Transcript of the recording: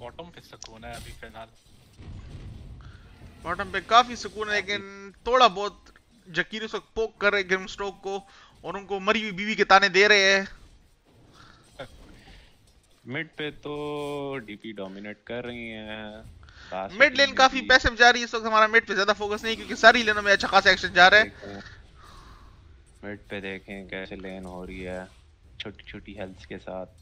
bottom पे सुकून है अभी फिलहाल बॉटम पे काफी सुकून है लेकिन थोड़ा बहुत जकीर उसको पोक कर रहे ग्रिम स्ट्रोक को और उनको मरी हुई बीवी के ताने दे रहे हैं मिड पे तो डीपी डोमिनेट कर रही है मिड लेन काफी पैसिव जा रही है इस वक्त हमारा मिड पे ज्यादा फोकस नहीं क्योंकि सारी लेनों में अच्छा खासा एक्शन जा रहा है मिड पे देखें कैसे लेन हो रही है छोटी छोटी हेल्थ के साथ